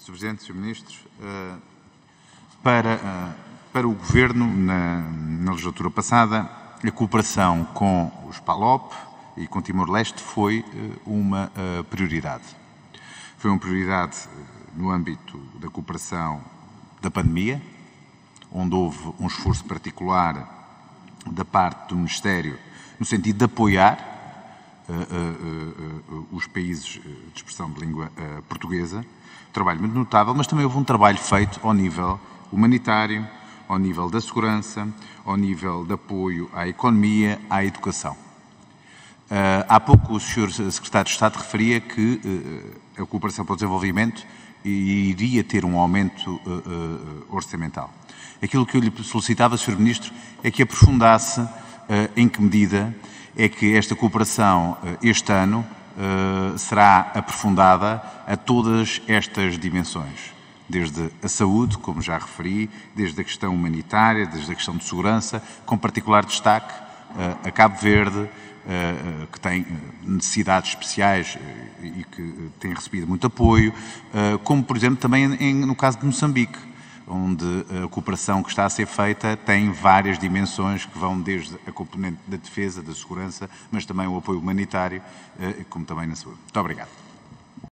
Sr. Presidente, Sr. Ministro, eh, para, eh, para o Governo, na, na legislatura passada, a cooperação com os PALOP e com Timor-Leste foi eh, uma prioridade. Foi uma prioridade no âmbito da cooperação da pandemia, onde houve um esforço particular da parte do Ministério no sentido de apoiar eh, eh, eh, os países de expressão de língua portuguesa. trabalho muito notável, mas também houve um trabalho feito ao nível humanitário, ao nível da segurança, ao nível de apoio à economia, à educação. há pouco o Sr. Secretário de Estado referia que a cooperação para o desenvolvimento iria ter um aumento orçamental. Aquilo que eu lhe solicitava, Sr. Ministro, é que aprofundasse em que medida é que esta cooperação eh, este ano eh, será aprofundada a todas estas dimensões. Desde a saúde, como já referi, desde a questão humanitária, desde a questão de segurança, com particular destaque eh, a Cabo Verde, que tem necessidades especiais e que tem recebido muito apoio, como, por exemplo, também no caso de Moçambique onde a cooperação que está a ser feita tem várias dimensões que vão desde a componente da defesa, da segurança, mas também o apoio humanitário, eh, como também na saúde. Muito obrigado.